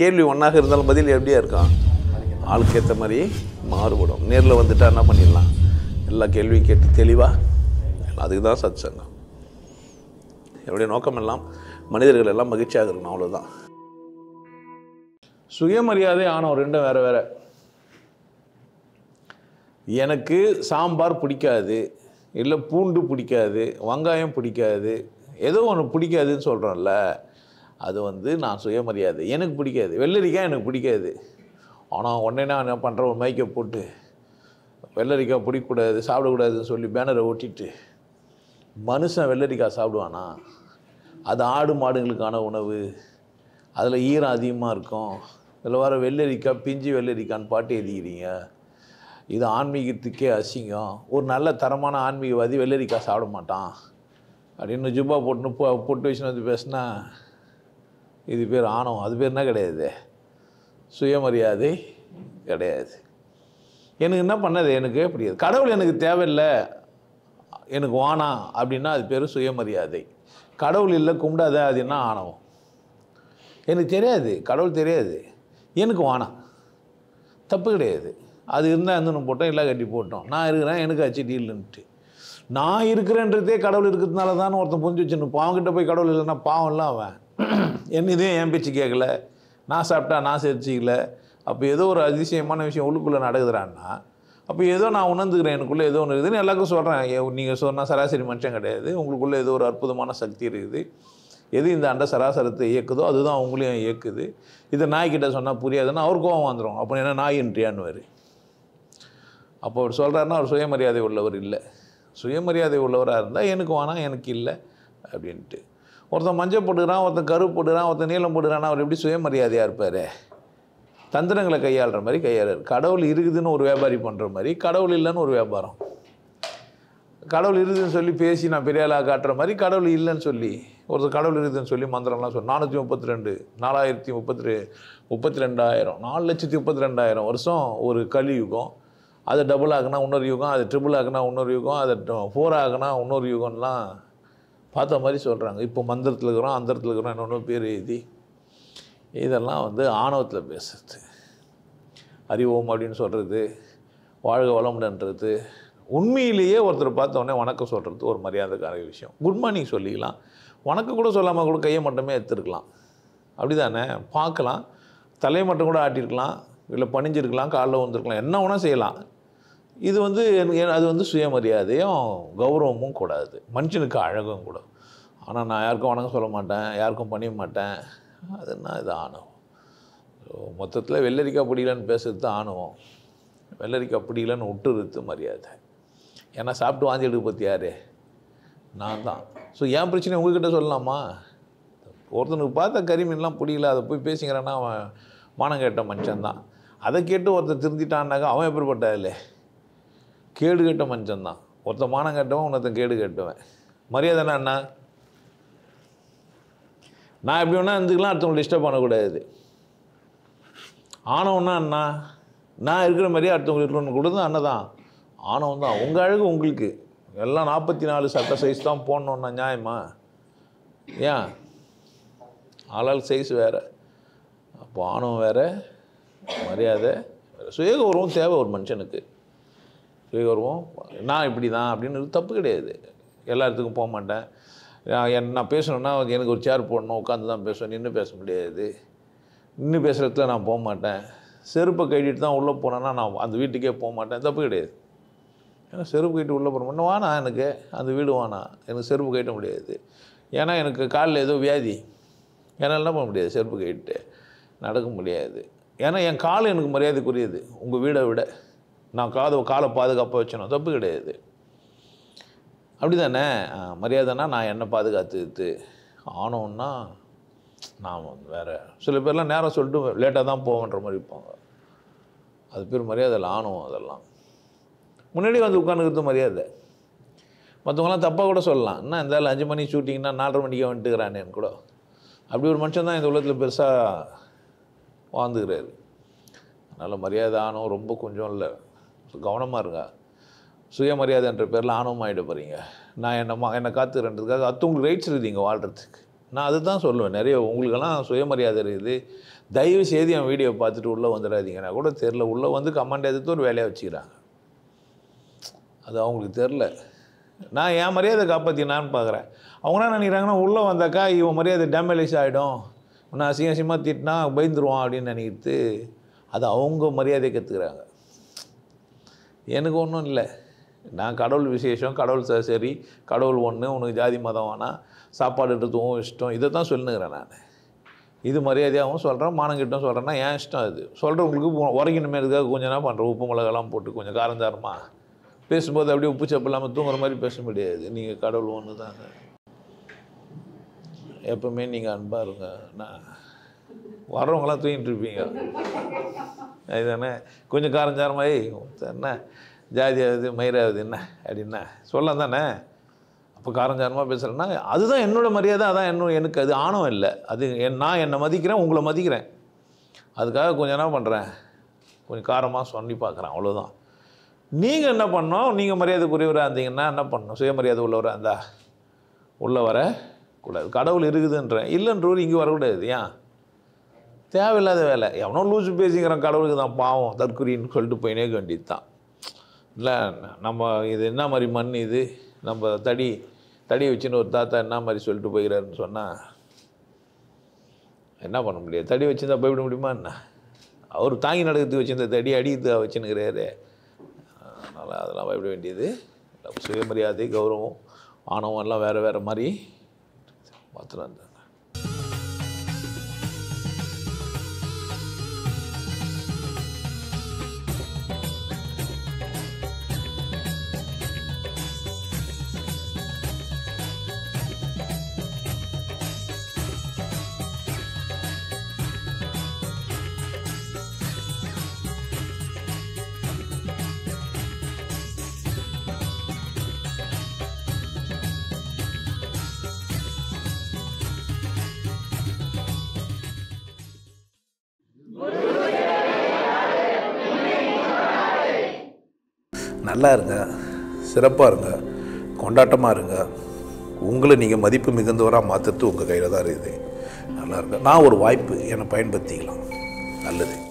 கேள்வி ஒன்றாக இருந்தாலும் பதில் எப்படியா இருக்கும் ஆளுக்கு ஏற்ற மாதிரி மாறுபடும் நேரில் வந்துட்டா என்ன பண்ணிடலாம் எல்லா கேள்வியும் கேட்டு தெளிவாக அதுக்கு தான் சத் சங்கம் என்னுடைய நோக்கமெல்லாம் மனிதர்கள் எல்லாம் மகிழ்ச்சியாக இருக்கணும் அவ்வளோதான் சுயமரியாதை ஆனவர் ரெண்டும் வேறு வேறு எனக்கு சாம்பார் பிடிக்காது இல்லை பூண்டு பிடிக்காது வெங்காயம் பிடிக்காது ஏதோ ஒன்று பிடிக்காதுன்னு சொல்கிறோம்ல அது வந்து நான் சுயமரியாதை எனக்கு பிடிக்காது வெள்ளரிக்காய் எனக்கு பிடிக்காது ஆனால் உடனே நான் என்ன பண்ணுறேன் ஒரு மைக்கை போட்டு வெள்ளரிக்காய் பிடிக்கக்கூடாது சாப்பிடக்கூடாதுன்னு சொல்லி பேனரை ஓட்டிட்டு மனுஷன் வெள்ளரிக்காய் சாப்பிடுவானா அது ஆடு மாடுங்களுக்கான உணவு அதில் ஈரம் அதிகமாக இருக்கும் இதில் வர வெள்ளரிக்காய் பிஞ்சு வெள்ளரிக்கான்னு பாட்டு எழுதிக்கிறீங்க இது ஆன்மீகத்துக்கே அசிங்கம் ஒரு நல்ல தரமான ஆன்மீகவாதி வெள்ளரிக்காய் சாப்பிட மாட்டான் அப்படின்னு ஜுப்பா போட்டுன்னு போ போட்டு வச்சுன்னு வந்து பேசினா இது பேர் ஆணவம் அது பேர் என்ன கிடையாது சுயமரியாதை கிடையாது எனக்கு என்ன பண்ணது எனக்கு பிடிக்காது கடவுள் எனக்கு தேவையில்லை எனக்கு வானா அப்படின்னா அது பேர் சுயமரியாதை கடவுள் இல்லை கும்பிடாத அது என்ன ஆணவம் எனக்கு தெரியாது கடவுள் தெரியாது எனக்கு வானா தப்பு கிடையாது அது இருந்தால் இருந்துன்னு போட்டோம் இல்லை கட்டி போட்டோம் நான் இருக்கிறேன் எனக்கு அச்சடி இல்லைன்ட்டு நான் இருக்கிறேன்றதே கடவுள் இருக்கிறதுனால தான் ஒருத்தன் புரிஞ்சு வச்சுன்னு பாவங்கிட்ட போய் கடவுள் இல்லைன்னா பாவம் இல்லை அவன் என் இதையும் என் பேச்சு கேட்கல நான் சாப்பிட்டா நான் சேர்த்துக்கல அப்போ ஏதோ ஒரு அதிசயமான விஷயம் உள்ளுக்குள்ளே நடக்குதுறான்னா அப்போ ஏதோ நான் உணர்ந்துக்கிறேன் எனக்குள்ளே ஏதோ ஒன்று இருக்குதுன்னு எல்லாருக்கும் சொல்கிறேன் நீங்கள் சொன்னால் சராசரி மனுஷன் கிடையாது உங்களுக்குள்ளே ஏதோ ஒரு அற்புதமான சக்தி இருக்குது எது இந்த அண்ட சராசரத்தை இயக்குதோ அதுதான் உங்களையும் இயக்குது இதை நாய்கிட்ட சொன்னால் புரியாதுன்னு அவர் கோபம் வந்துடும் அப்போ என்ன நாயின்றியான்னுவார் அப்போ அவர் சொல்கிறாருன்னா அவர் சுயமரியாதை உள்ளவர் இல்லை சுயமரியாதை உள்ளவராக இருந்தால் எனக்கு வேணாம் எனக்கு இல்லை அப்படின்ட்டு ஒருத்தன் மஞ்சள் போட்டுக்கிறான் ஒருத்தன் கருப்பு போட்டுக்கிறான் ஒருத்தன் நீளம் போட்டுக்கிறான் அவர் எப்படி சுயமரியாதையாக இருப்பார் தந்திரங்களை கையாளுற மாதிரி கையாளுறாரு கடவுள் இருக்குதுன்னு ஒரு வியாபாரி பண்ணுற மாதிரி கடவுள் இல்லைன்னு ஒரு வியாபாரம் கடவுள் இருக்குதுன்னு சொல்லி பேசி நான் பெரிய ஆளாக காட்டுற மாதிரி கடவுள் இல்லைன்னு சொல்லி ஒருத்தர் கடவுள் இருக்குதுன்னு சொல்லி மந்திரம்லாம் சொல்லி நானூற்றி முப்பத்தி ரெண்டு நாலாயிரத்தி முப்பத்தி ரெ முப்பத்தி ரெண்டாயிரம் நாலு லட்சத்தி முப்பத்தி ரெண்டாயிரம் வருஷம் ஒரு கலியுகம் அது டபுள் ஆகுனா இன்னொரு யுகம் அது ட்ரிபிள் ஆகுனா இன்னொரு யுகம் அதை ஃபோர் ஆகுனா இன்னொரு யுகம்லாம் பார்த்த மாதிரி சொல்கிறாங்க இப்போ மந்திரத்தில் இருக்கிறோம் அந்தரத்தில் இருக்கிறோம் என்னென்ன பேர் எழுதி இதெல்லாம் வந்து ஆணவத்தில் பேசுறது அறிவோம் அப்படின்னு சொல்கிறது வாழ்க வளமுடன்றது உண்மையிலேயே ஒருத்தர் பார்த்தோன்னே வணக்கம் சொல்கிறது ஒரு மரியாதைக்கான விஷயம் குட் மார்னிங் சொல்லிக்கலாம் வணக்கம் கூட சொல்லாமல் கூட கையை மட்டுமே எடுத்துருக்கலாம் அப்படி தானே பார்க்கலாம் தலையை மட்டும் கூட ஆட்டியிருக்கலாம் இல்லை பணிஞ்சிருக்கலாம் காலில் வந்துருக்கலாம் என்ன வேணால் செய்யலாம் இது வந்து அது வந்து சுயமரியாதையும் கௌரவமும் கூடாது மனுஷனுக்கு அழகும் கூட ஆனால் நான் யாருக்கும் வணங்க சொல்ல மாட்டேன் யாருக்கும் பண்ணிய மாட்டேன் அது என்ன இது ஆணவம் மொத்தத்தில் வெள்ளரிக்காய் பிடிக்கலன்னு பேசுறது தான் ஆணவம் வெள்ளரிக்காய் பிடிக்கலன்னு விட்டுறது மரியாதை ஏன்னா சாப்பிட்டு வாஞ்சி எடுக்க பற்றி யார் நான் தான் ஸோ என் பிரச்சனை உங்ககிட்ட சொல்லலாமா ஒருத்தனுக்கு பார்த்த கறி மீன்லாம் பிடிக்கல அதை போய் பேசிக்கிறேன்னா அவன் மானம் கேட்ட மனுஷன்தான் அதை கேட்டு ஒருத்தர் திருந்திட்டான்னாக்கா அவன் எப்படிப்பட்டா கேடு கெட்ட மனுஷன்தான் தான் ஒருத்த மானம் கெட்டவன் ஒருத்தன் கேடு கட்டுவேன் மரியாதைனா என்ன நான் எப்படி வேணால் இருந்துக்கலாம் அடுத்தவங்களை டிஸ்டர்ப் பண்ணக்கூடாது ஆணவம்னா அண்ணா நான் இருக்கிற மாதிரியே அடுத்தவங்க இருக்கணும்னு கூட தான் அண்ணன் தான் ஆணவம் தான் உங்கள் அழகு உங்களுக்கு எல்லாம் நாற்பத்தி நாலு சட்ட சைஸ் தான் போடணுன்னா நியாயமா ஏன் ஆளால் சைஸ் வேறு அப்போ ஆணவம் வேறு மரியாதை சுய கௌரவம் தேவை ஒரு மனுஷனுக்கு போய் வருவோம் நான் இப்படி தான் அப்படின்னு தப்பு கிடையாது எல்லா இடத்துக்கும் போக மாட்டேன் என் நான் பேசணுன்னா எனக்கு ஒரு சேர் போடணும் உட்காந்து தான் பேசணும் நின்று பேச முடியாது நின்று பேசுகிறதுல நான் போக மாட்டேன் செருப்பை கட்டிட்டு தான் உள்ளே போனேன்னா நான் அந்த வீட்டுக்கே போக மாட்டேன் தப்பு கிடையாது ஏன்னா செருப்பு கைட்டு உள்ளே போகிற மாட்டேன் வானா எனக்கு அந்த வீடு வானா எனக்கு செருப்பு கைட்ட முடியாது ஏன்னா எனக்கு காலில் ஏதோ வியாதி என்னால் என்ன பண்ண முடியாது செருப்பு கைட்டு நடக்க முடியாது ஏன்னா என் கால் எனக்கு மரியாதைக்குரியது உங்கள் வீடை விட நான் காது காலை பாதுகாப்பாக வச்சனும் தப்பு கிடையாது அப்படி தானே மரியாதைனா நான் என்னை பாதுகாத்துக்கிட்டு ஆனோன்னா நான் வேறு சில பேர்லாம் நேரம் சொல்லிட்டு லேட்டாக தான் போவேன்ற மாதிரி இருப்பாங்க அது பேர் மரியாதை இல்லை ஆணவம் அதெல்லாம் முன்னாடி வந்து உட்காந்துக்கிறது மரியாதை மற்றவங்களாம் தப்பாக கூட சொல்லலாம் என்ன இந்த அஞ்சு மணி ஷூட்டிங்னா நாலரை மணிக்கே வந்துட்டுக்கிறானேன்னு கூட அப்படி ஒரு மனுஷன் தான் இந்த உலகத்தில் பெருசாக வாழ்ந்துக்கிறாரு அதனால் மரியாதை ஆணவம் ரொம்ப கொஞ்சம் இல்லை கவனமாக இருங்க சுயமரியாதைன்ற பேரில் ஆணவம் ஆகிட போகிறீங்க நான் என்னம்மா என்னை காத்துக்கிறன்றதுக்காக அது உங்களுக்கு ரைட்ஸ் இருக்குது வாழ்கிறதுக்கு நான் அதுதான் சொல்லுவேன் நிறைய உங்களுக்கெல்லாம் சுயமரியாதை இருக்குது தயவு செய்து என் வீடியோ பார்த்துட்டு உள்ளே வந்துடாதீங்கன்னா கூட தெரில உள்ளே வந்து கமாண்ட் எதிர்த்து ஒரு வேலையாக வச்சுக்கிறாங்க அது அவங்களுக்கு தெரில நான் என் மரியாதை காப்பாற்றினான்னு பார்க்குறேன் அவங்க என்ன நினைக்கிறாங்கன்னா உள்ளே வந்தாக்கா இவன் மரியாதை டேமேலேஜ் ஆகிடும் நான் அசிங்க சிம்மா திட்டினா பயந்துருவான் அப்படின்னு நினைக்கிட்டு அது அவங்க மரியாதை கற்றுக்குறாங்க எனக்கு ஒன்றும் இல்லை நான் கடவுள் விசேஷம் கடவுள் சரி கடவுள் ஒன்று உனக்கு ஜாதி மதம் வேணாம் சாப்பாடு எடுத்துவும் இஷ்டம் இதை தான் சொல்லுங்கிறேன் நான் இது மரியாதையாகவும் சொல்கிறேன் மானங்கிட்டும் சொல்கிறேன்னா ஏன் இஷ்டம் அது சொல்கிறவங்களுக்கு உரைக்கணுமே இருக்காது கொஞ்சம் என்ன பண்ணுறேன் உப்பு மிளகாலாம் போட்டு கொஞ்சம் காரஞ்சாரமா பேசும்போது அப்படியே உப்பு சப்பு இல்லாமல் தூங்குற மாதிரி பேச முடியாது நீங்கள் கடவுள் ஒன்று தாங்க எப்பவுமே நீங்கள் அன்பாக இருங்க நான் வர்றவங்களாம் தூங்கிட்டு இருப்பீங்க அதுதானே கொஞ்சம் காரஞ்சாரமாய் ஏய் என்ன ஜாதி ஆகுது மயிராகுது என்ன அப்படின்னா சொல்லலாம் தானே அப்போ காரஞ்சாரமாக பேசுகிறேன்னா அதுதான் என்னோடய மரியாதை அதான் என்னோட எனக்கு அது ஆணவம் இல்லை அது என் நான் என்னை மதிக்கிறேன் உங்களை மதிக்கிறேன் அதுக்காக கொஞ்சம் என்ன பண்ணுறேன் கொஞ்சம் காரமாக சொல்லி பார்க்குறேன் அவ்வளோதான் நீங்கள் என்ன பண்ணோம் நீங்கள் மரியாதைக்குரியவராக இருந்தீங்கன்னா என்ன பண்ணும் சுயமரியாதை உள்ளவராக இருந்தா உள்ளே வரக்கூடாது கூடாது கடவுள் இருக்குதுன்றேன் இல்லைன்றவர் இங்கே வரக்கூடாது ஏன் தேவையில்லாத வேலை எவனோ லூசு பேசிக்கிறான் கடவுளுக்கு தான் பாவம் தற்குறின்னு சொல்லிட்டு போயினே வேண்டியது தான் இல்லை நம்ம இது என்ன மாதிரி மண் இது நம்ம தடி தடி வச்சுன்னு ஒரு தாத்தா என்ன மாதிரி சொல்லிட்டு போயிறாருன்னு சொன்னால் என்ன பண்ண முடியாது தடி வச்சுருந்தா போய்விட முடியுமா என்ன அவர் தாங்கி நடக்கிறது வச்சுருந்த தடி அடித்து வச்சுன்னுக்கிறாரு அதனால் அதெல்லாம் பயப்பட வேண்டியது சுயமரியாதை கௌரவம் ஆணவம் எல்லாம் வேறு வேறு மாதிரி மாத்திரம் நல்லா இருங்க சிறப்பாக இருங்க கொண்டாட்டமாக இருங்க உங்களை நீங்கள் மதிப்பு மிகுந்தவராக மாற்றுறது உங்கள் கையில் தான் இருக்குது நல்லா இருங்க நான் ஒரு வாய்ப்பு என்னை பயன்படுத்திக்கலாம் நல்லது